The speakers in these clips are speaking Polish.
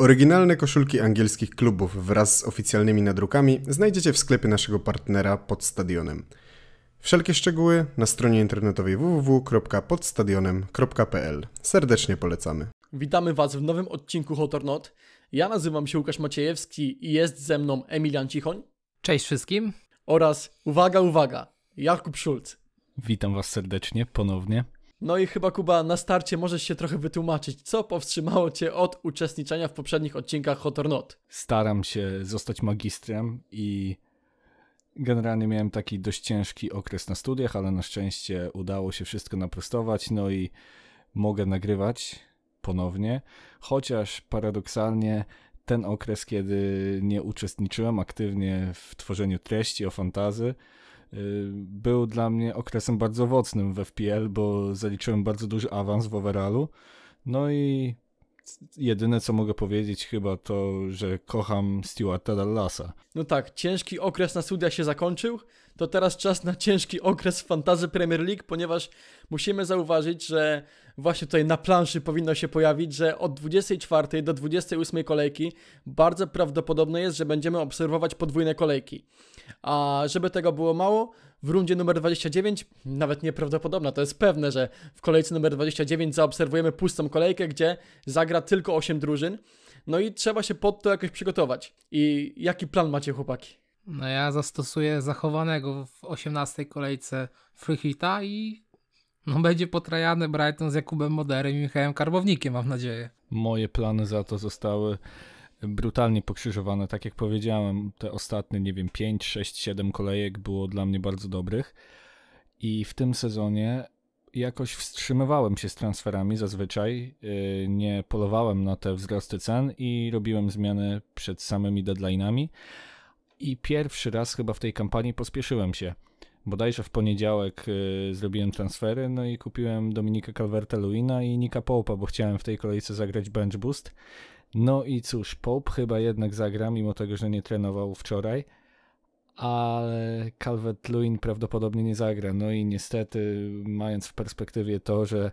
Oryginalne koszulki angielskich klubów wraz z oficjalnymi nadrukami znajdziecie w sklepie naszego partnera pod stadionem. Wszelkie szczegóły na stronie internetowej www.podstadionem.pl. Serdecznie polecamy. Witamy Was w nowym odcinku Hot or Not. Ja nazywam się Łukasz Maciejewski i jest ze mną Emilian Cichoń. Cześć wszystkim. Oraz, uwaga, uwaga, Jakub Szulc. Witam Was serdecznie ponownie. No i chyba Kuba, na starcie możesz się trochę wytłumaczyć, co powstrzymało cię od uczestniczenia w poprzednich odcinkach Hot or Not. Staram się zostać magistrem i generalnie miałem taki dość ciężki okres na studiach, ale na szczęście udało się wszystko naprostować, no i mogę nagrywać ponownie, chociaż paradoksalnie ten okres, kiedy nie uczestniczyłem aktywnie w tworzeniu treści o fantazy, Y, był dla mnie okresem bardzo owocnym w FPL, bo zaliczyłem bardzo duży awans w overallu. No i jedyne co mogę powiedzieć chyba to, że kocham Stewarta Dallasa. No tak, ciężki okres na studia się zakończył, to teraz czas na ciężki okres w Fantazy Premier League, ponieważ musimy zauważyć, że właśnie tutaj na planszy powinno się pojawić, że od 24 do 28 kolejki bardzo prawdopodobne jest, że będziemy obserwować podwójne kolejki. A żeby tego było mało, w rundzie numer 29, nawet nieprawdopodobne, to jest pewne, że w kolejce numer 29 zaobserwujemy pustą kolejkę, gdzie zagra tylko 8 drużyn. No i trzeba się pod to jakoś przygotować. I jaki plan macie, chłopaki? No ja zastosuję zachowanego w 18 kolejce Freehita i no będzie potrajany Brighton z Jakubem Moderem i Michałem Karbownikiem, mam nadzieję. Moje plany za to zostały brutalnie pokrzyżowane. Tak jak powiedziałem, te ostatnie, nie wiem, 5, 6, 7 kolejek było dla mnie bardzo dobrych. I w tym sezonie jakoś wstrzymywałem się z transferami zazwyczaj. Y, nie polowałem na te wzrosty cen i robiłem zmiany przed samymi deadline'ami. I pierwszy raz chyba w tej kampanii pospieszyłem się bodajże w poniedziałek y, zrobiłem transfery, no i kupiłem Dominika Calverta-Luina i Nika Połpa, bo chciałem w tej kolejce zagrać bench boost. No i cóż, Pope chyba jednak zagra, mimo tego, że nie trenował wczoraj, ale Calvert-Lewin prawdopodobnie nie zagra. No i niestety, mając w perspektywie to, że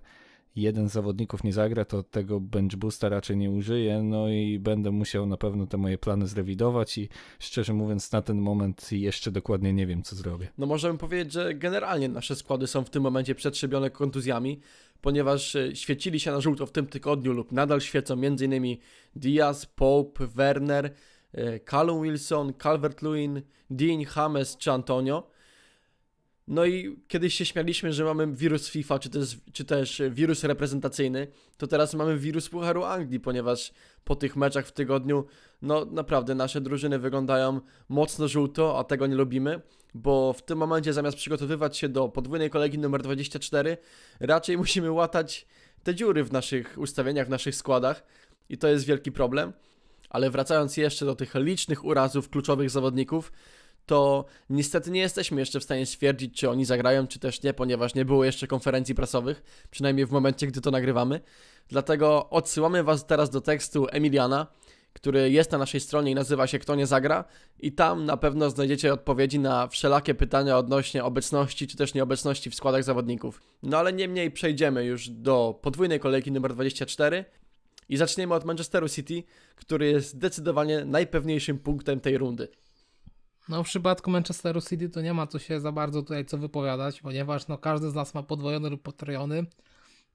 jeden z zawodników nie zagra, to tego bench boosta raczej nie użyję, no i będę musiał na pewno te moje plany zrewidować i szczerze mówiąc na ten moment jeszcze dokładnie nie wiem, co zrobię. No możemy powiedzieć, że generalnie nasze składy są w tym momencie przetrzebione kontuzjami, ponieważ e, świecili się na żółto w tym tygodniu lub nadal świecą m.in. Diaz, Pope, Werner, e, Callum Wilson, Calvert-Lewin, Dean, James czy Antonio. No i kiedyś się śmialiśmy, że mamy wirus FIFA, czy też, czy też wirus reprezentacyjny, to teraz mamy wirus Pucharu Anglii, ponieważ po tych meczach w tygodniu, no naprawdę nasze drużyny wyglądają mocno żółto, a tego nie lubimy, bo w tym momencie zamiast przygotowywać się do podwójnej kolegi numer 24, raczej musimy łatać te dziury w naszych ustawieniach, w naszych składach i to jest wielki problem. Ale wracając jeszcze do tych licznych urazów kluczowych zawodników, to niestety nie jesteśmy jeszcze w stanie stwierdzić, czy oni zagrają, czy też nie, ponieważ nie było jeszcze konferencji prasowych, przynajmniej w momencie, gdy to nagrywamy. Dlatego odsyłamy Was teraz do tekstu Emiliana, który jest na naszej stronie i nazywa się Kto nie zagra i tam na pewno znajdziecie odpowiedzi na wszelakie pytania odnośnie obecności czy też nieobecności w składach zawodników. No ale niemniej przejdziemy już do podwójnej kolejki numer 24 i zaczniemy od Manchesteru City, który jest zdecydowanie najpewniejszym punktem tej rundy. No w przypadku Manchesteru City to nie ma co się za bardzo tutaj co wypowiadać, ponieważ no każdy z nas ma podwojony lub potrojony.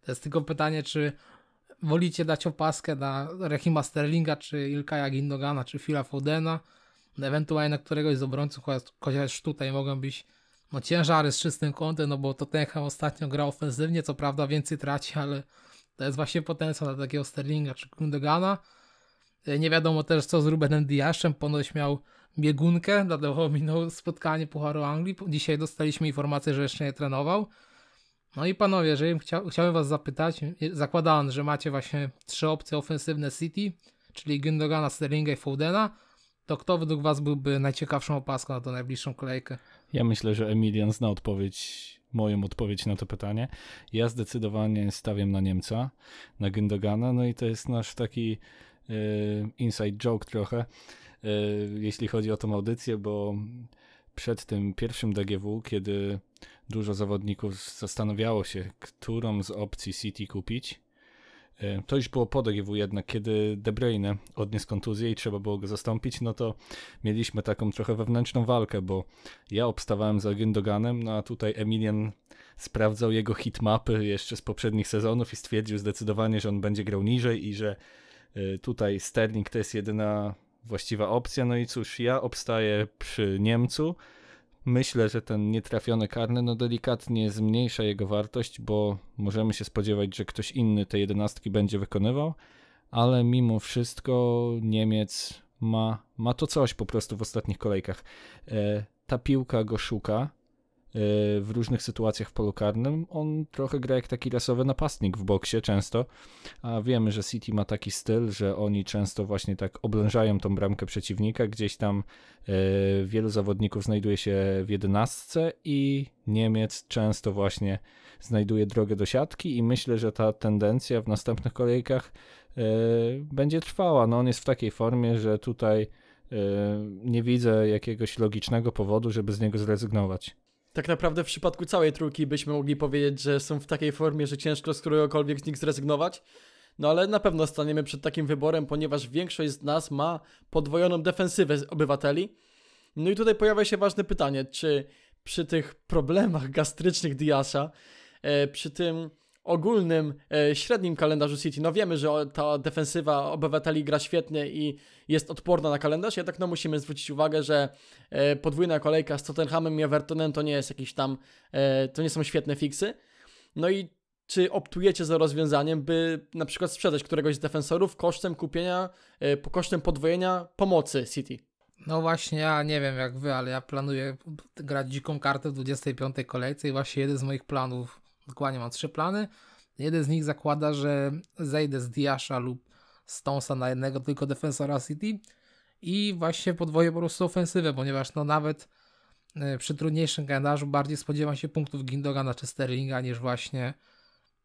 To jest tylko pytanie, czy wolicie dać opaskę na Rehima Sterlinga, czy Ilkaya Gindogana, czy Phila Fodena, ewentualnie na któregoś z obrońców, chociaż tutaj mogą być no, ciężary z czystym kątem, no bo Tottenham ostatnio gra ofensywnie, co prawda więcej traci, ale to jest właśnie potencjał dla takiego Sterlinga czy Gindogana. E, nie wiadomo też co z Rubenem Diaszem, ponoć miał biegunkę, dlatego minął spotkanie Pucharu Anglii. Dzisiaj dostaliśmy informację, że jeszcze nie trenował. No i panowie, jeżeli chcia, chciałem was zapytać, zakładałem, że macie właśnie trzy opcje ofensywne City, czyli Gündogana, Sterlinga i Foudena, to kto według was byłby najciekawszą opaską na tą najbliższą kolejkę? Ja myślę, że Emilian zna odpowiedź, moją odpowiedź na to pytanie. Ja zdecydowanie stawiam na Niemca, na Gündogana, no i to jest nasz taki e, inside joke trochę, E, jeśli chodzi o tą audycję, bo przed tym pierwszym DGW, kiedy dużo zawodników zastanawiało się, którą z opcji City kupić, e, to już było po DGW jednak, kiedy De Bruyne odniósł kontuzję i trzeba było go zastąpić, no to mieliśmy taką trochę wewnętrzną walkę, bo ja obstawałem za Gündoganem, no a tutaj Emilian sprawdzał jego hitmapy jeszcze z poprzednich sezonów i stwierdził zdecydowanie, że on będzie grał niżej i że e, tutaj Sterling to jest jedyna właściwa opcja. No i cóż, ja obstaję przy Niemcu. Myślę, że ten nietrafiony karny no delikatnie zmniejsza jego wartość, bo możemy się spodziewać, że ktoś inny te jedenastki będzie wykonywał, ale mimo wszystko Niemiec ma, ma to coś po prostu w ostatnich kolejkach. E, ta piłka go szuka. E, w różnych sytuacjach w polu karnym. On trochę gra jak taki rasowy napastnik w boksie często, a wiemy, że City ma taki styl, że oni często właśnie tak oblężają tą bramkę przeciwnika. Gdzieś tam e, wielu zawodników znajduje się w jedenastce i Niemiec często właśnie znajduje drogę do siatki i myślę, że ta tendencja w następnych kolejkach e, będzie trwała. No on jest w takiej formie, że tutaj nie widzę jakiegoś logicznego powodu, żeby z niego zrezygnować tak naprawdę w przypadku całej trójki byśmy mogli powiedzieć, że są w takiej formie, że ciężko z któregokolwiek z nich zrezygnować. No ale na pewno staniemy przed takim wyborem, ponieważ większość z nas ma podwojoną defensywę obywateli. No i tutaj pojawia się ważne pytanie, czy przy tych problemach gastrycznych Diasza, e, przy tym ogólnym, e, średnim kalendarzu City. No wiemy, że ta defensywa obywateli gra świetnie i jest odporna na kalendarz, jednak no musimy zwrócić uwagę, że e, podwójna kolejka z Tottenhamem i Evertonem to nie jest jakiś tam, e, to nie są świetne fiksy. No i czy optujecie za rozwiązaniem, by na przykład sprzedać któregoś z defensorów kosztem kupienia, kosztem podwojenia pomocy City? No właśnie, ja nie wiem jak wy, ale ja planuję grać dziką kartę w 25 kolejce i właśnie jeden z moich planów Dokładnie mam trzy plany. Jeden z nich zakłada, że zejdę z Diasza lub Stonesa na jednego tylko defensora City i właśnie podwoję po prostu ofensywę, ponieważ no nawet e, przy trudniejszym kalendarzu bardziej spodziewam się punktów Gindogana czy Sterlinga niż właśnie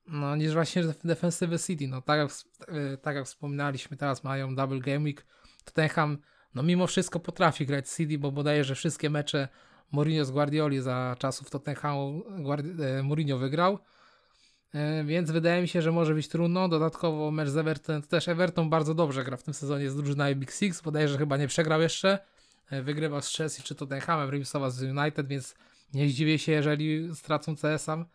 no, niż właśnie defensywy City. No, tak, jak, e, tak jak wspominaliśmy, teraz mają double game week. Tottenham no, mimo wszystko potrafi grać City, bo bodajże że wszystkie mecze Mourinho z Guardioli za czasów Tottenhamu Guardi- e, Mourinho wygrał. E, więc wydaje mi się, że może być trudno. Dodatkowo mecz z Everton, też Everton bardzo dobrze gra w tym sezonie z drużyną Big Six. Podaje, że chyba nie przegrał jeszcze. E, wygrywa z Chelsea czy Tottenhamem, remisował z United, więc nie zdziwię się, jeżeli stracą CS-a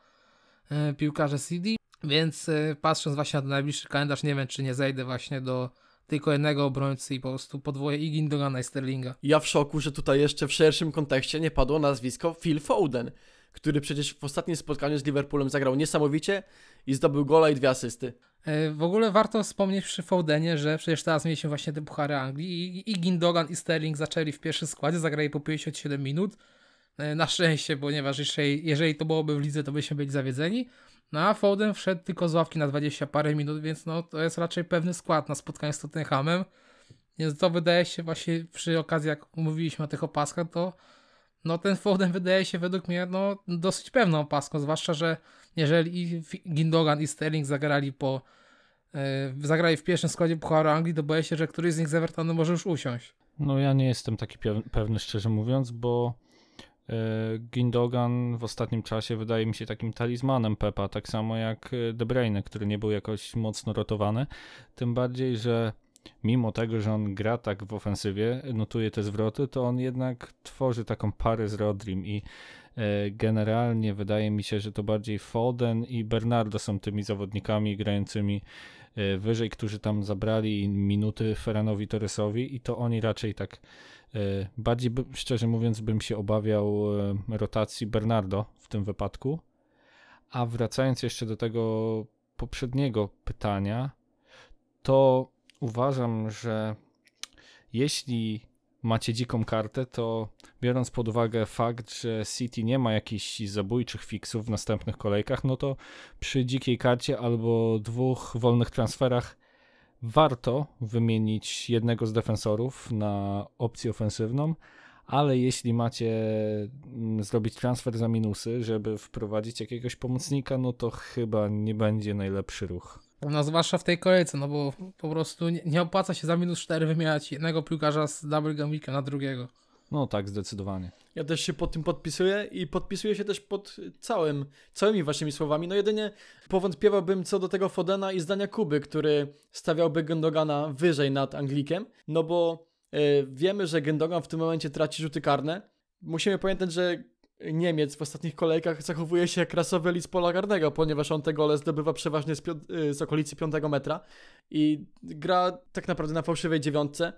piłkarze CD. Więc patrząc właśnie na najbliższy kalendarz, nie wiem, czy nie zejdę właśnie do tylko jednego obrońcy i po prostu podwoje i Gindogana i Sterlinga. Ja w szoku, że tutaj jeszcze w szerszym kontekście nie padło nazwisko Phil Foden, który przecież w ostatnim spotkaniu z Liverpoolem zagrał niesamowicie i zdobył gola i dwie asysty. E, w ogóle warto wspomnieć przy Fodenie, że przecież teraz mieliśmy właśnie te Puchary Anglii i, Gindogan i Sterling zaczęli w pierwszym składzie, zagrali po 57 minut. E, na szczęście, ponieważ jeżeli, jeżeli to byłoby w lidze, to byśmy byli zawiedzeni. No a Foden wszedł tylko z ławki na 20 parę minut, więc no to jest raczej pewny skład na spotkanie z Tottenhamem. Więc to wydaje się właśnie przy okazji, jak mówiliśmy o tych opaskach, to no ten Foden wydaje się według mnie no, dosyć pewną opaską, zwłaszcza, że jeżeli i Gindogan i Sterling zagrali po yy, zagrali w pierwszym składzie Pucharu Anglii, to boję się, że któryś z nich z Evertonu może już usiąść. No ja nie jestem taki pewny, szczerze mówiąc, bo E, Gindogan w ostatnim czasie wydaje mi się takim talizmanem Pepa, tak samo jak e, De Bruyne, który nie był jakoś mocno rotowany. Tym bardziej, że mimo tego, że on gra tak w ofensywie, notuje te zwroty, to on jednak tworzy taką parę z Rodrim i e, generalnie wydaje mi się, że to bardziej Foden i Bernardo są tymi zawodnikami grającymi wyżej, którzy tam zabrali minuty Ferranowi Torresowi i to oni raczej tak E, bardziej, szczerze mówiąc, bym się obawiał e, rotacji Bernardo w tym wypadku. A wracając jeszcze do tego poprzedniego pytania, to uważam, że jeśli macie dziką kartę, to biorąc pod uwagę fakt, że City nie ma jakichś zabójczych fiksów w następnych kolejkach, no to przy dzikiej karcie albo dwóch wolnych transferach warto wymienić jednego z defensorów na opcję ofensywną, ale jeśli macie mm, zrobić transfer za minusy, żeby wprowadzić jakiegoś pomocnika, no to chyba nie będzie najlepszy ruch. No zwłaszcza w tej kolejce, no bo po prostu nie, nie opłaca się za minus 4 wymieniać jednego piłkarza z double gambika na drugiego. No tak, zdecydowanie. Ja też się pod tym podpisuję i podpisuję się też pod całym, całymi waszymi słowami. No jedynie powątpiewałbym co do tego Fodena i zdania Kuby, który stawiałby Gendogana wyżej nad Anglikiem, no bo e, wiemy, że Gendogan w tym momencie traci rzuty karne. Musimy pamiętać, że Niemiec w ostatnich kolejkach zachowuje się jak rasowy lis pola ponieważ on te gole zdobywa przeważnie z, e, z okolicy 5 metra i gra tak naprawdę na fałszywej dziewiątce.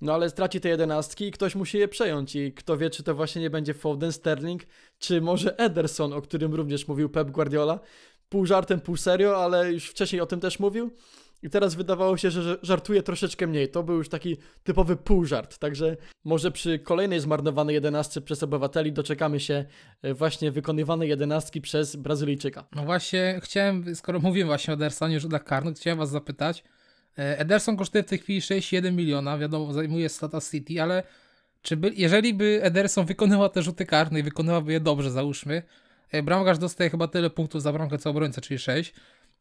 No ale straci te jedenastki i ktoś musi je przejąć i kto wie, czy to właśnie nie będzie Foden, Sterling, czy może Ederson, o którym również mówił Pep Guardiola. Pół żartem, pół serio, ale już wcześniej o tym też mówił. I teraz wydawało się, że żartuje troszeczkę mniej. To był już taki typowy półżart. Także może przy kolejnej zmarnowanej jedenastce przez obywateli doczekamy się e, właśnie wykonywanej jedenastki przez Brazylijczyka. No właśnie, chciałem, skoro mówiłem właśnie o Dersonie że dla karnych, chciałem was zapytać, E, Ederson kosztuje w tej chwili 6,1 miliona, wiadomo, zajmuje Stata City, ale czy by, jeżeli by Ederson wykonała te rzuty karne i wykonywałby je dobrze, załóżmy, e, bramkarz dostaje chyba tyle punktów za bramkę co obrońca, czyli 6,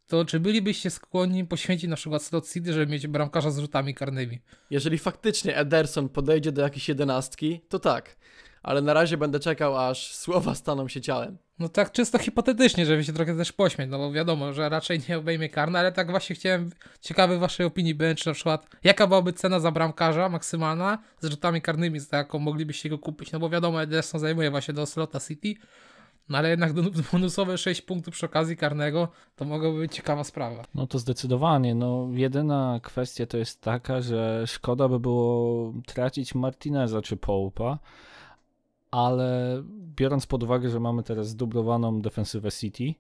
to czy bylibyście skłonni poświęcić na przykład slot City, żeby mieć bramkarza z rzutami karnymi? Jeżeli faktycznie Ederson podejdzie do jakiejś jedenastki, to tak ale na razie będę czekał, aż słowa staną się ciałem. No tak czysto hipotetycznie, żeby się trochę też pośmieć, no bo wiadomo, że raczej nie obejmie karny, ale tak właśnie chciałem, ciekawy waszej opinii być, czy na przykład jaka byłaby cena za bramkarza maksymalna z rzutami karnymi, za jaką moglibyście go kupić, no bo wiadomo, Ederson zajmuje właśnie do slota City, no ale jednak bonusowe 6 punktów przy okazji karnego to mogłaby być ciekawa sprawa. No to zdecydowanie. No, jedyna kwestia to jest taka, że szkoda by było tracić Martineza czy Połupa, ale biorąc pod uwagę, że mamy teraz zdublowaną defensywę City,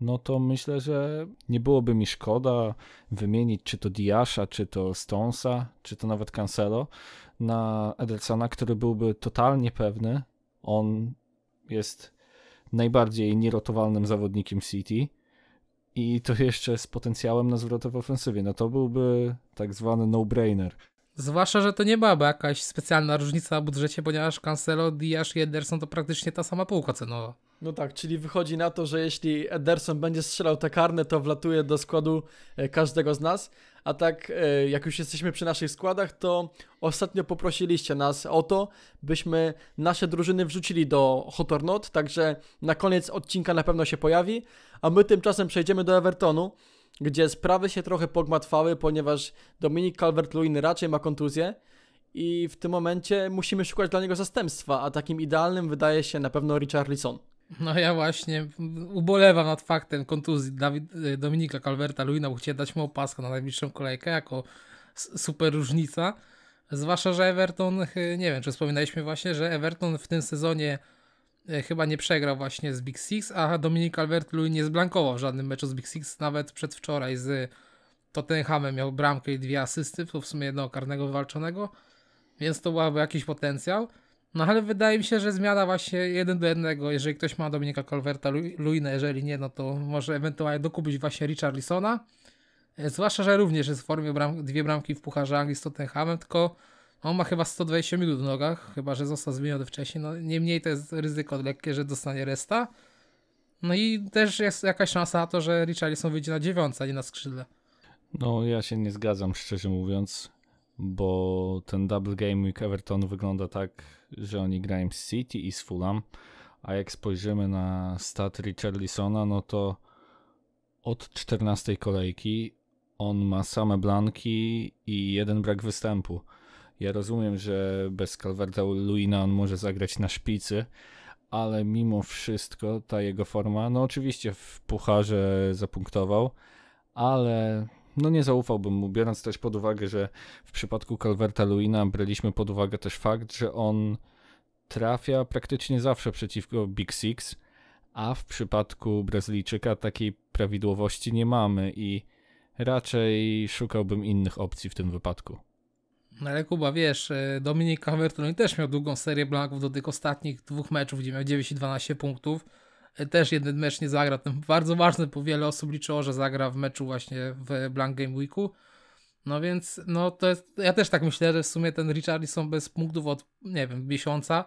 no to myślę, że nie byłoby mi szkoda wymienić czy to Diasza, czy to Stonesa, czy to nawet Cancelo na Edersona, który byłby totalnie pewny. On jest najbardziej nierotowalnym zawodnikiem City i to jeszcze z potencjałem na zwroty w ofensywie. No to byłby tak zwany no-brainer. Zwłaszcza, że to nie byłaby jakaś specjalna różnica w budżecie, ponieważ Cancelo, Diaz i Ederson to praktycznie ta sama półka cenowa. No tak, czyli wychodzi na to, że jeśli Ederson będzie strzelał te karne, to wlatuje do składu e, każdego z nas. A tak, e, jak już jesteśmy przy naszych składach, to ostatnio poprosiliście nas o to, byśmy nasze drużyny wrzucili do Hot or Not, także na koniec odcinka na pewno się pojawi. A my tymczasem przejdziemy do Evertonu gdzie sprawy się trochę pogmatwały, ponieważ Dominik Calvert-Lewin raczej ma kontuzję i w tym momencie musimy szukać dla niego zastępstwa, a takim idealnym wydaje się na pewno Lisson. No ja właśnie ubolewam nad faktem kontuzji Dawid, y, Dominika Calverta Luina, bo chciałem dać mu opaskę na najbliższą kolejkę jako super różnica. Zwłaszcza, że Everton, y, nie wiem czy wspominaliśmy właśnie, że Everton w tym sezonie E, chyba nie przegrał właśnie z Big Six, a Dominik calvert Lui nie zblankował w żadnym meczu z Big Six, nawet przedwczoraj z Tottenhamem miał bramkę i dwie asysty, w sumie jednego karnego wywalczonego, więc to byłaby jakiś potencjał. No ale wydaje mi się, że zmiana właśnie jeden do jednego, jeżeli ktoś ma Dominika Calverta Luina, jeżeli nie, no to może ewentualnie dokupić właśnie Richarlisona. E, zwłaszcza, że również jest w formie bram dwie bramki w Pucharze Anglii z Tottenhamem, tylko on ma chyba 120 minut w nogach, chyba że został zmieniony wcześniej. No, niemniej to jest ryzyko lekkie, że dostanie resta. No i też jest jakaś szansa na to, że Richarlison wyjdzie na dziewiąca, a nie na skrzydle. No ja się nie zgadzam, szczerze mówiąc, bo ten double game week Everton wygląda tak, że oni grają z City i z Fulham, a jak spojrzymy na stat Richarlisona, no to od 14 kolejki on ma same blanki i jeden brak występu. Ja rozumiem, że bez Calverta Luina on może zagrać na szpicy, ale mimo wszystko ta jego forma, no oczywiście w pucharze zapunktował, ale no nie zaufałbym mu, biorąc też pod uwagę, że w przypadku Calverta Luina braliśmy pod uwagę też fakt, że on trafia praktycznie zawsze przeciwko Big Six, a w przypadku Brazylijczyka takiej prawidłowości nie mamy i raczej szukałbym innych opcji w tym wypadku. No ale Kuba, wiesz, e, Dominik calvert no też miał długą serię blanków do tych ostatnich dwóch meczów, gdzie miał 9 i 12 punktów. E, też jeden mecz nie zagra, ten bardzo ważny, bo wiele osób liczyło, że zagra w meczu właśnie w Blank Game Weeku. No więc, no to jest, ja też tak myślę, że w sumie ten Richardson bez punktów od, nie wiem, miesiąca.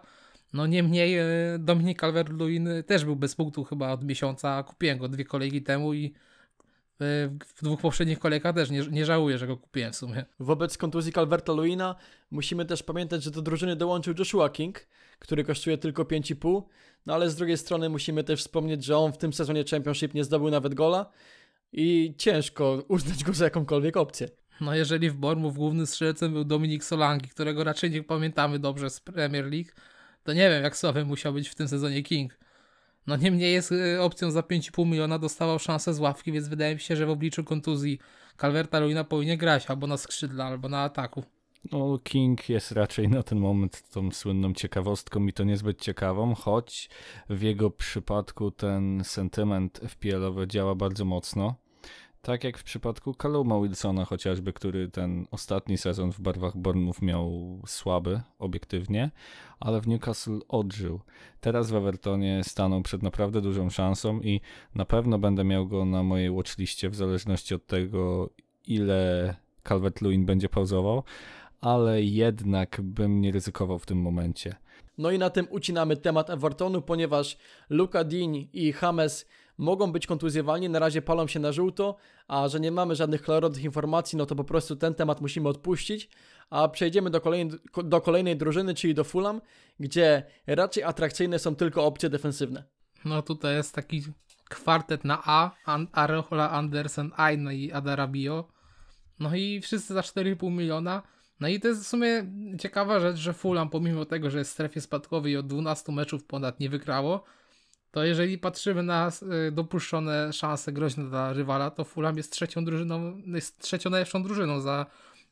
No niemniej e, Dominik calvert też był bez punktów chyba od miesiąca, kupiłem go dwie kolejki temu i E, w dwóch poprzednich kolejkach też nie, nie żałuję, że go kupiłem w sumie. Wobec kontuzji Calverta Luina musimy też pamiętać, że do drużyny dołączył Joshua King, który kosztuje tylko 5,5, no ale z drugiej strony musimy też wspomnieć, że on w tym sezonie Championship nie zdobył nawet gola i ciężko uznać go za jakąkolwiek opcję. No jeżeli w Bormów głównym strzelcem był Dominik Solangi, którego raczej nie pamiętamy dobrze z Premier League, to nie wiem jak słaby musiał być w tym sezonie King. No niemniej jest y, opcją za 5,5 miliona, dostawał szansę z ławki, więc wydaje mi się, że w obliczu kontuzji Calverta Luina powinien grać albo na skrzydle, albo na ataku. No, King jest raczej na ten moment tą słynną ciekawostką i to niezbyt ciekawą, choć w jego przypadku ten sentyment FPL-owy działa bardzo mocno. Tak jak w przypadku Kaluma Wilsona chociażby, który ten ostatni sezon w barwach Bornów miał słaby, obiektywnie, ale w Newcastle odżył. Teraz w Evertonie stanął przed naprawdę dużą szansą i na pewno będę miał go na mojej watchliście w zależności od tego, ile Calvert-Lewin będzie pauzował, ale jednak bym nie ryzykował w tym momencie. No i na tym ucinamy temat Evertonu, ponieważ Luka Dean i James mogą być kontuzjowalni, na razie palą się na żółto, a że nie mamy żadnych klarownych informacji, no to po prostu ten temat musimy odpuścić, a przejdziemy do kolejnej, do kolejnej drużyny, czyli do Fulham, gdzie raczej atrakcyjne są tylko opcje defensywne. No tutaj jest taki kwartet na A, An Areola, Andersen, Aina no i Adarabio. No i wszyscy za 4,5 miliona. No i to jest w sumie ciekawa rzecz, że Fulham pomimo tego, że jest w strefie spadkowej i od 12 meczów ponad nie wygrało, to jeżeli patrzymy na y, dopuszczone szanse groźne dla rywala, to Fulham jest trzecią drużyną, jest trzecią najlepszą drużyną za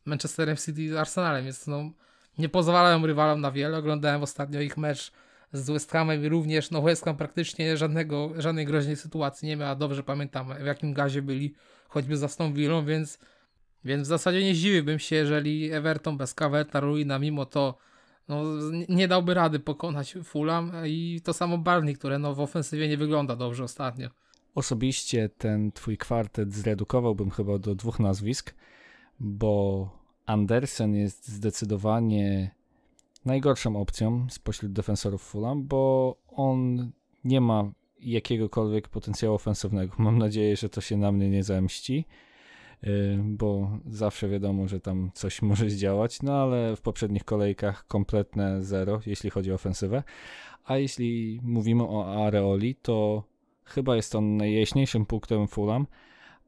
Manchesterem City i Arsenalem, więc no, nie pozwalają rywalom na wiele. Oglądałem ostatnio ich mecz z West Hamem i również no West Ham praktycznie żadnego, żadnej groźnej sytuacji nie a Dobrze pamiętam w jakim gazie byli choćby za tą Villą, więc, więc w zasadzie nie zdziwiłbym się, jeżeli Everton bez Caverta, Ruina mimo to no, nie dałby rady pokonać Fulham i to samo Barney, które no, w ofensywie nie wygląda dobrze ostatnio. Osobiście ten twój kwartet zredukowałbym chyba do dwóch nazwisk, bo Andersen jest zdecydowanie najgorszą opcją spośród defensorów Fulham, bo on nie ma jakiegokolwiek potencjału ofensywnego. Mam nadzieję, że to się na mnie nie zemści. Y, bo zawsze wiadomo, że tam coś może zdziałać, no ale w poprzednich kolejkach kompletne zero, jeśli chodzi o ofensywę. A jeśli mówimy o Areoli, to chyba jest on najjaśniejszym punktem Fulham,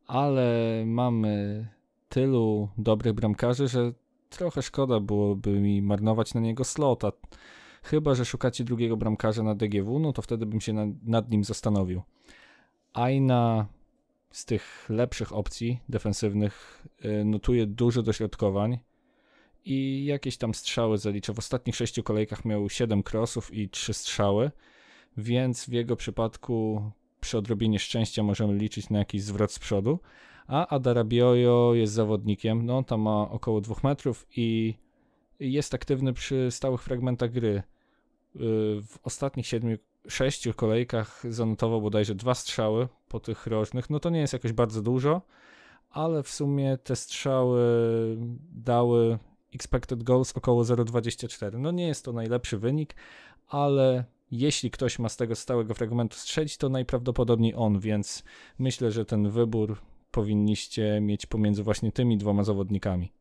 ale mamy tylu dobrych bramkarzy, że trochę szkoda byłoby mi marnować na niego slota. Chyba, że szukacie drugiego bramkarza na DGW, no to wtedy bym się nad, nad nim zastanowił. Aina z tych lepszych opcji defensywnych y, notuje dużo dośrodkowań i jakieś tam strzały zalicza. W ostatnich sześciu kolejkach miał 7 crossów i 3 strzały, więc w jego przypadku przy odrobinie szczęścia możemy liczyć na jakiś zwrot z przodu. A Biojo jest zawodnikiem, no tam ma około 2 metrów i jest aktywny przy stałych fragmentach gry. Y, w ostatnich siedmiu sześciu kolejkach zanotował bodajże dwa strzały po tych rożnych. No to nie jest jakoś bardzo dużo, ale w sumie te strzały dały expected goals około 0,24. No nie jest to najlepszy wynik, ale jeśli ktoś ma z tego stałego fragmentu strzelić, to najprawdopodobniej on, więc myślę, że ten wybór powinniście mieć pomiędzy właśnie tymi dwoma zawodnikami.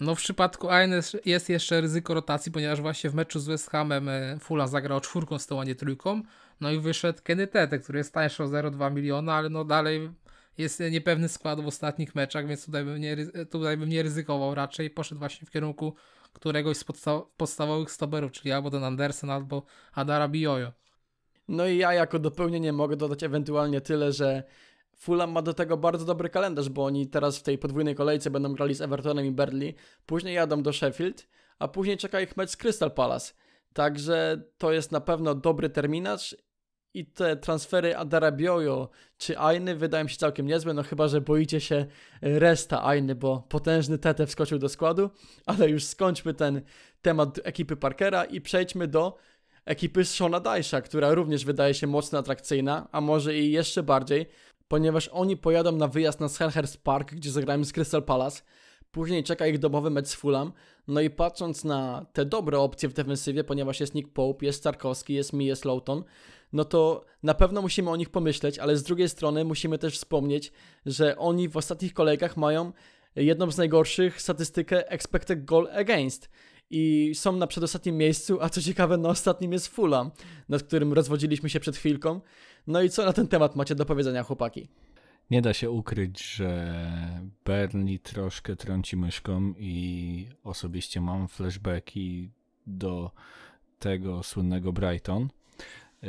No w przypadku ANS jest jeszcze ryzyko rotacji, ponieważ właśnie w meczu z West Hamem e, Fula zagrał czwórką z tą, a nie trójką. No i wyszedł Kenny Tete, który jest tańszy o 0,2 miliona, ale no dalej jest niepewny skład w ostatnich meczach, więc tutaj bym nie, tutaj bym nie ryzykował raczej. Poszedł właśnie w kierunku któregoś z podsta- podstawowych stoperów, czyli albo ten Andersen, albo Adara Biojo. No i ja jako dopełnienie mogę dodać ewentualnie tyle, że Fulham ma do tego bardzo dobry kalendarz, bo oni teraz w tej podwójnej kolejce będą grali z Evertonem i Burnley, później jadą do Sheffield, a później czeka ich mecz z Crystal Palace. Także to jest na pewno dobry terminarz i te transfery Adarabiojo czy Ainy wydają się całkiem niezłe, no chyba, że boicie się resta Ainy, bo potężny Tete wskoczył do składu, ale już skończmy ten temat ekipy Parkera i przejdźmy do ekipy Shona Dajsza, która również wydaje się mocno atrakcyjna, a może i jeszcze bardziej, ponieważ oni pojadą na wyjazd na Selhurst Park, gdzie zagrałem z Crystal Palace. Później czeka ich dobowy mecz z Fulham. No i patrząc na te dobre opcje w defensywie, ponieważ jest Nick Pope, jest Tarkowski, jest Mi, jest Lowton, no to na pewno musimy o nich pomyśleć, ale z drugiej strony musimy też wspomnieć, że oni w ostatnich kolejkach mają jedną z najgorszych statystykę expected goal against i są na przedostatnim miejscu, a co ciekawe na ostatnim jest Fulham, nad którym rozwodziliśmy się przed chwilką. No i co na ten temat macie do powiedzenia, chłopaki? Nie da się ukryć, że Bernie troszkę trąci myszką i osobiście mam flashbacki do tego słynnego Brighton e,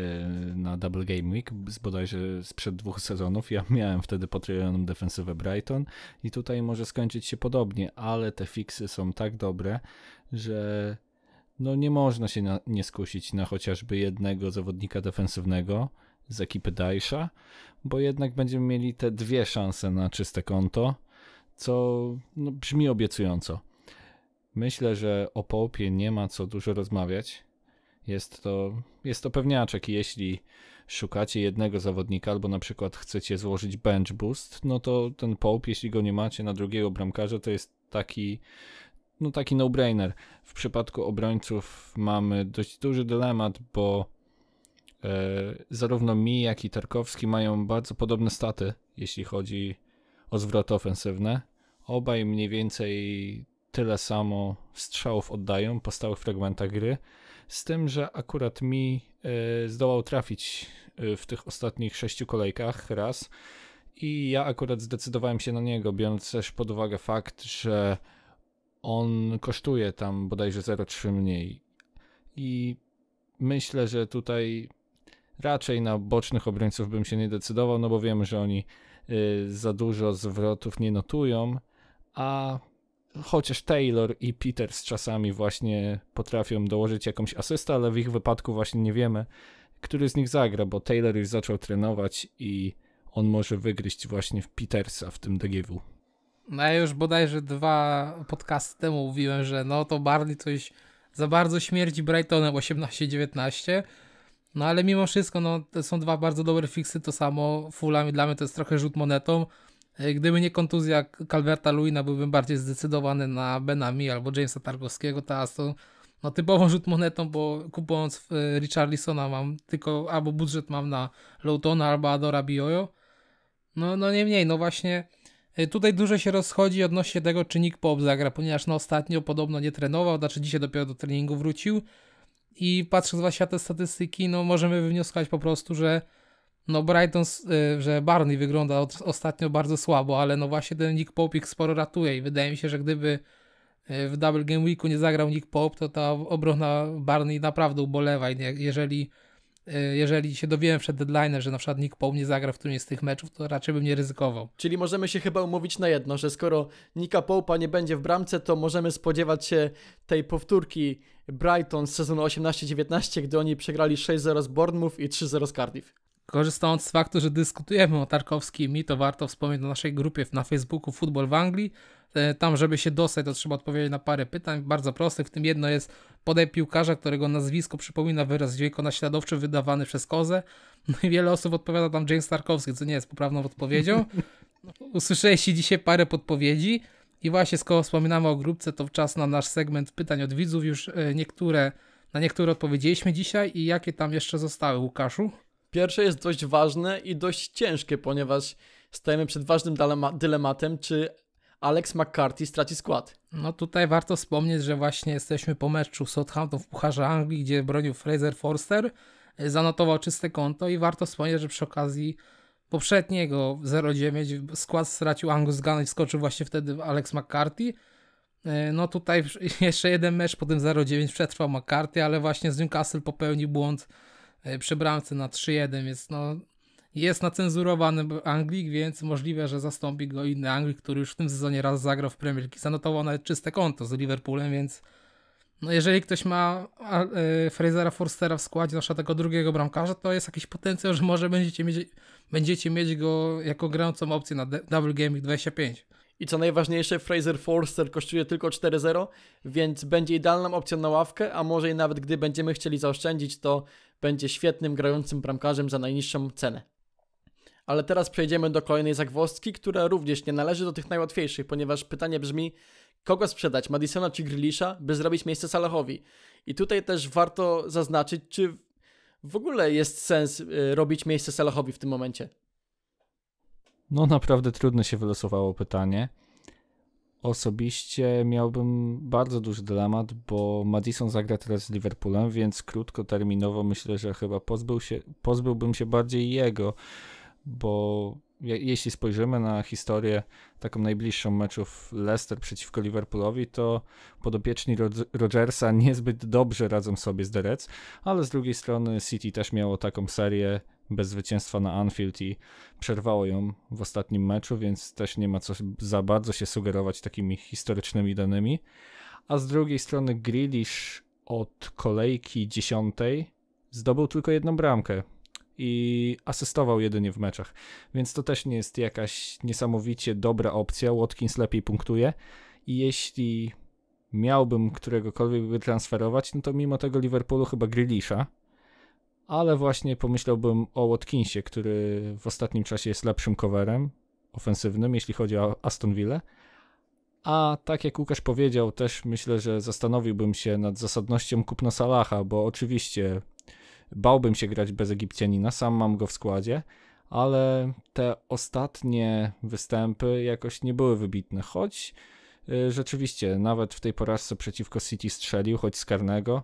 na Double Game Week, bodajże sprzed dwóch sezonów. Ja miałem wtedy potrojoną defensywę Brighton i tutaj może skończyć się podobnie, ale te fiksy są tak dobre, że no nie można się na, nie skusić na chociażby jednego zawodnika defensywnego, z ekipy Daisha, bo jednak będziemy mieli te dwie szanse na czyste konto, co no, brzmi obiecująco. Myślę, że o Popie nie ma co dużo rozmawiać. Jest to, jest to pewniaczek. Jeśli szukacie jednego zawodnika, albo na przykład chcecie złożyć bench boost, no to ten Pope, jeśli go nie macie na drugiego bramkarza, to jest taki no taki no-brainer. W przypadku obrońców mamy dość duży dylemat, bo E, zarówno mi, jak i Tarkowski mają bardzo podobne staty, jeśli chodzi o zwroty ofensywne. Obaj mniej więcej tyle samo strzałów oddają po stałych fragmentach gry, z tym, że akurat mi e, zdołał trafić e, w tych ostatnich sześciu kolejkach raz i ja akurat zdecydowałem się na niego, biorąc też pod uwagę fakt, że on kosztuje tam bodajże 0,3 mniej i myślę, że tutaj Raczej na bocznych obrońców bym się nie decydował, no bo wiemy, że oni y, za dużo zwrotów nie notują, a chociaż Taylor i Peters czasami właśnie potrafią dołożyć jakąś asystę, ale w ich wypadku właśnie nie wiemy, który z nich zagra, bo Taylor już zaczął trenować i on może wygryźć właśnie w Petersa w tym DGW. No ja już bodajże dwa podcasty temu mówiłem, że no to Barley coś za bardzo śmierdzi Brightonem 18-19, no ale mimo wszystko, no, są dwa bardzo dobre fiksy, to samo Fulham i dla mnie to jest trochę rzut monetą. E, gdyby nie kontuzja Calverta Luina, byłbym bardziej zdecydowany na Benami albo Jamesa Targowskiego, teraz to no, typową rzut monetą, bo kupując e, Richarlisona mam tylko, albo budżet mam na Lowtona albo Adora Biojo. No, no niemniej, no właśnie e, tutaj dużo się rozchodzi odnośnie tego, czy Nick Pop zagra, ponieważ no ostatnio podobno nie trenował, znaczy dzisiaj dopiero do treningu wrócił. I patrząc właśnie na te statystyki, no możemy wywnioskować po prostu, że no Brighton, y, że Barney wygląda ostatnio bardzo słabo, ale no właśnie ten Nick Pope ich sporo ratuje i wydaje mi się, że gdyby y, w Double Game Weeku nie zagrał Nick Pope, to ta obrona Barney naprawdę ubolewa i jeżeli E, jeżeli się dowiemy przed deadline, że na przykład Nick Paul nie zagra w którymś z tych meczów, to raczej bym nie ryzykował. Czyli możemy się chyba umówić na jedno, że skoro Nika Połpa nie będzie w bramce, to możemy spodziewać się tej powtórki Brighton z sezonu 18-19, gdy oni przegrali 6-0 z Bournemouth i 3-0 z Cardiff. Korzystając z faktu, że dyskutujemy o Tarkowskim, to warto wspomnieć o naszej grupie na Facebooku Futbol w Anglii E, tam, żeby się dostać, to trzeba odpowiedzieć na parę pytań, bardzo prostych, w tym jedno jest podaj piłkarza, którego nazwisko przypomina wyraz dźwięko naśladowczy wydawany przez kozę. No i wiele osób odpowiada tam James Tarkowski, co nie jest poprawną odpowiedzią. Usłyszeliście dzisiaj parę podpowiedzi i właśnie skoro wspominamy o grupce, to czas na nasz segment pytań od widzów. Już e, niektóre, na niektóre odpowiedzieliśmy dzisiaj i jakie tam jeszcze zostały, Łukaszu? Pierwsze jest dość ważne i dość ciężkie, ponieważ stajemy przed ważnym dylema dylematem, czy Alex McCarthy straci skład. No tutaj warto wspomnieć, że właśnie jesteśmy po meczu Southampton w Pucharze Anglii, gdzie bronił Fraser Forster, e, zanotował czyste konto i warto wspomnieć, że przy okazji poprzedniego 0-9 skład stracił Angus Gunn i właśnie wtedy Alex McCarthy. E, no tutaj jeszcze jeden mecz po tym 0-9 przetrwał McCarthy, ale właśnie z Newcastle popełnił błąd e, przy bramce na 3-1, więc no jest nacenzurowany Anglik, więc możliwe, że zastąpi go inny Anglik, który już w tym sezonie raz zagrał w Premier League zanotował nawet czyste konto z Liverpoolem, więc no jeżeli ktoś ma e, Frasera Forstera w składzie, nasza tego drugiego bramkarza, to jest jakiś potencjał, że może będziecie mieć, będziecie mieć go jako grającą opcję na Double Gaming 25. I co najważniejsze, Fraser Forster kosztuje tylko 4-0, więc będzie idealną opcją na ławkę, a może i nawet gdy będziemy chcieli zaoszczędzić, to będzie świetnym grającym bramkarzem za najniższą cenę. Ale teraz przejdziemy do kolejnej zagwozdki, która również nie należy do tych najłatwiejszych, ponieważ pytanie brzmi, kogo sprzedać, Madisona czy Grealisha, by zrobić miejsce Salahowi? I tutaj też warto zaznaczyć, czy w ogóle jest sens y, robić miejsce Salahowi w tym momencie. No naprawdę trudne się wylosowało pytanie. Osobiście miałbym bardzo duży dylemat, bo Madison zagra teraz z Liverpoolem, więc krótkoterminowo myślę, że chyba pozbył się, pozbyłbym się bardziej jego bo jeśli spojrzymy na historię taką najbliższą meczów Leicester przeciwko Liverpoolowi, to podopieczni Rodgersa niezbyt dobrze radzą sobie z Derec, ale z drugiej strony City też miało taką serię bez zwycięstwa na Anfield i przerwało ją w ostatnim meczu, więc też nie ma co za bardzo się sugerować takimi historycznymi danymi. A z drugiej strony Grealish od kolejki dziesiątej zdobył tylko jedną bramkę i asystował jedynie w meczach, więc to też nie jest jakaś niesamowicie dobra opcja. Watkins lepiej punktuje i jeśli miałbym któregokolwiek wytransferować, no to mimo tego Liverpoolu chyba Grilisza, ale właśnie pomyślałbym o Watkinsie, który w ostatnim czasie jest lepszym coverem ofensywnym, jeśli chodzi o Aston Villa. A tak jak Łukasz powiedział, też myślę, że zastanowiłbym się nad zasadnością kupna Salaha, bo oczywiście Bałbym się grać bez Egipcjanina, sam mam go w składzie, ale te ostatnie występy jakoś nie były wybitne, choć y, rzeczywiście nawet w tej porażce przeciwko City strzelił, choć z karnego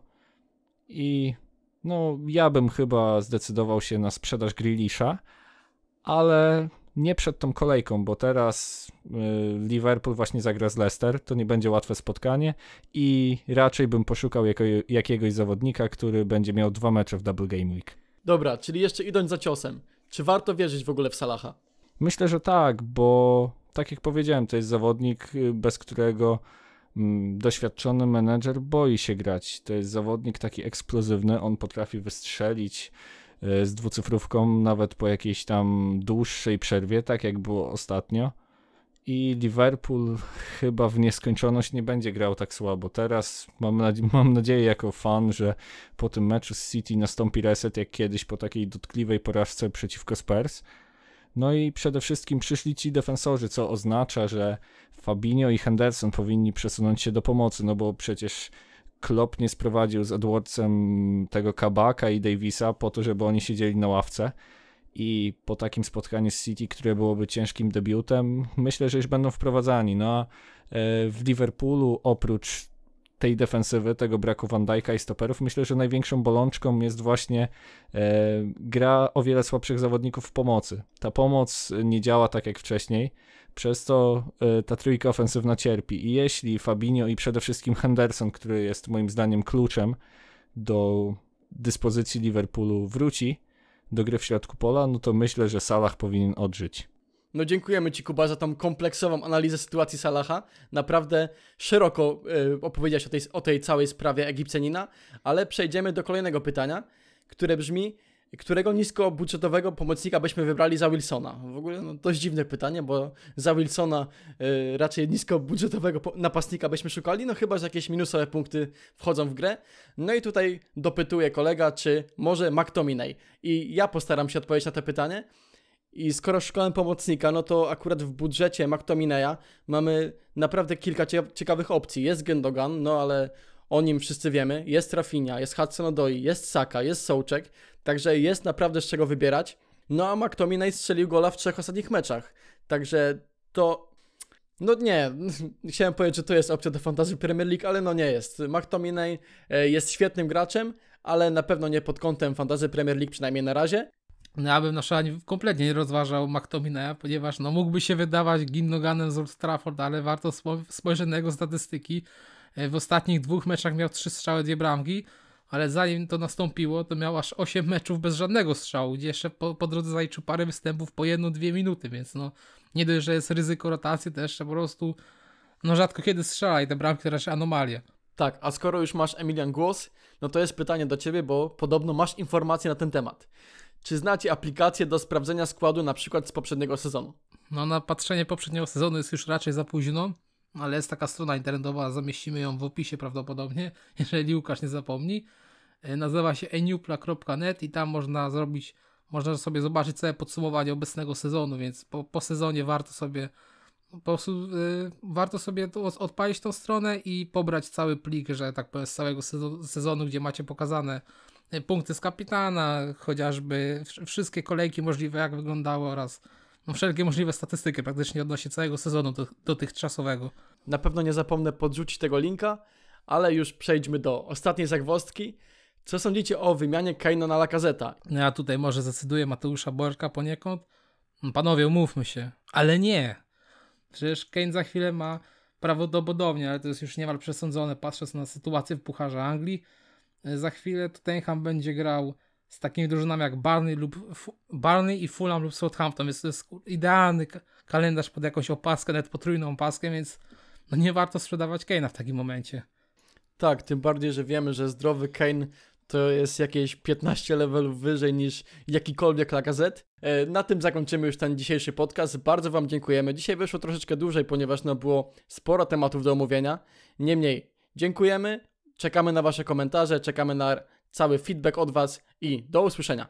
i no ja bym chyba zdecydował się na sprzedaż Grealisha, ale nie przed tą kolejką, bo teraz y, Liverpool właśnie zagra z Leicester, to nie będzie łatwe spotkanie i raczej bym poszukał jako, jakiegoś zawodnika, który będzie miał dwa mecze w Double Game Week. Dobra, czyli jeszcze idąc za ciosem, czy warto wierzyć w ogóle w Salaha? Myślę, że tak, bo tak jak powiedziałem, to jest zawodnik, y, bez którego mm, doświadczony menedżer boi się grać. To jest zawodnik taki eksplozywny, on potrafi wystrzelić E, z dwucyfrówką nawet po jakiejś tam dłuższej przerwie, tak jak było ostatnio. I Liverpool chyba w nieskończoność nie będzie grał tak słabo. Teraz mam, mam nadzieję jako fan, że po tym meczu z City nastąpi reset jak kiedyś po takiej dotkliwej porażce przeciwko Spurs. No i przede wszystkim przyszli ci defensorzy, co oznacza, że Fabinho i Henderson powinni przesunąć się do pomocy, no bo przecież Klopp nie sprowadził z Edwardsem tego Kabaka i Davisa po to, żeby oni siedzieli na ławce. I po takim spotkaniu z City, które byłoby ciężkim debiutem, myślę, że już będą wprowadzani. No a e, w Liverpoolu oprócz tej defensywy, tego braku Van Dijk'a i stoperów, myślę, że największą bolączką jest właśnie e, gra o wiele słabszych zawodników w pomocy. Ta pomoc e, nie działa tak jak wcześniej, przez to e, ta trójka ofensywna cierpi. I jeśli Fabinho i przede wszystkim Henderson, który jest moim zdaniem kluczem do dyspozycji Liverpoolu wróci do gry w środku pola, no to myślę, że Salah powinien odżyć. No dziękujemy Ci Kuba za tą kompleksową analizę sytuacji Salaha. Naprawdę szeroko y, e, opowiedziałeś o tej, o tej całej sprawie Egipcjanina, ale przejdziemy do kolejnego pytania, które brzmi którego niskobudżetowego pomocnika byśmy wybrali za Wilsona? W ogóle no, dość dziwne pytanie, bo za Wilsona y, raczej niskobudżetowego napastnika byśmy szukali, no chyba, że jakieś minusowe punkty wchodzą w grę. No i tutaj dopytuje kolega, czy może McTominay. I ja postaram się odpowiedzieć na to pytanie, i skoro szukałem pomocnika, no to akurat w budżecie McTominaya mamy naprawdę kilka ciekawych opcji. Jest Gendogan, no ale o nim wszyscy wiemy. Jest Rafinha, jest Hudson-Odoi, jest Saka, jest Sołczek. Także jest naprawdę z czego wybierać. No a McTominay strzelił gola w trzech ostatnich meczach. Także to... No nie, chciałem powiedzieć, że to jest opcja do fantazji Premier League, ale no nie jest. McTominay e, jest świetnym graczem, ale na pewno nie pod kątem fantazji Premier League, przynajmniej na razie. No ja bym na kompletnie nie rozważał McTominaya, ponieważ no, mógłby się wydawać Ginnoganem z Old Trafford, ale warto spojrzeć na jego statystyki. E, w ostatnich dwóch meczach miał trzy strzały, dwie bramki, ale zanim to nastąpiło, to miał aż 8 meczów bez żadnego strzału, gdzie jeszcze po, po drodze zaliczył parę występów po jedną, dwie minuty, więc no nie dość, że jest ryzyko rotacji, to jeszcze po prostu no rzadko kiedy strzela i te bramki to raczej anomalie. Tak, a skoro już masz Emilian głos, no to jest pytanie do ciebie, bo podobno masz informacje na ten temat. Czy znacie aplikację do sprawdzenia składu na przykład z poprzedniego sezonu? No na patrzenie poprzedniego sezonu jest już raczej za późno, ale jest taka strona internetowa, zamieścimy ją w opisie prawdopodobnie, jeżeli Łukasz nie zapomni. E, nazywa się enupla.net i tam można zrobić, można sobie zobaczyć całe podsumowanie obecnego sezonu, więc po, po sezonie warto sobie no, po prostu yy, warto sobie odpalić tą stronę i pobrać cały plik, że tak powiem, z całego sezonu, gdzie macie pokazane Y, punkty z kapitana, chociażby wszystkie kolejki możliwe, jak wyglądało oraz no, wszelkie możliwe statystyki praktycznie odnośnie całego sezonu do, dotychczasowego. Na pewno nie zapomnę podrzucić tego linka, ale już przejdźmy do ostatniej zagwostki. Co sądzicie o wymianie Kaino na Lakazeta? No, ja tutaj może zdecyduję Mateusza Borka poniekąd. No, panowie, umówmy się. Ale nie! Przecież Kane za chwilę ma prawdopodobnie, ale to jest już niemal przesądzone, patrząc na sytuację w Pucharze Anglii, E, za chwilę Tottenham będzie grał z takimi drużynami jak Barney, lub, Barney i Fulham lub Southampton, więc to jest idealny kalendarz pod jakąś opaskę, nawet potrójną opaskę, więc no nie warto sprzedawać Kane'a w takim momencie. Tak, tym bardziej, że wiemy, że zdrowy Kane to jest jakieś 15 levelów wyżej niż jakikolwiek Lagazet. E, na tym zakończymy już ten dzisiejszy podcast. Bardzo Wam dziękujemy. Dzisiaj wyszło troszeczkę dłużej, ponieważ no było sporo tematów do omówienia. Niemniej, dziękujemy. Czekamy na Wasze komentarze, czekamy na cały feedback od Was i do usłyszenia.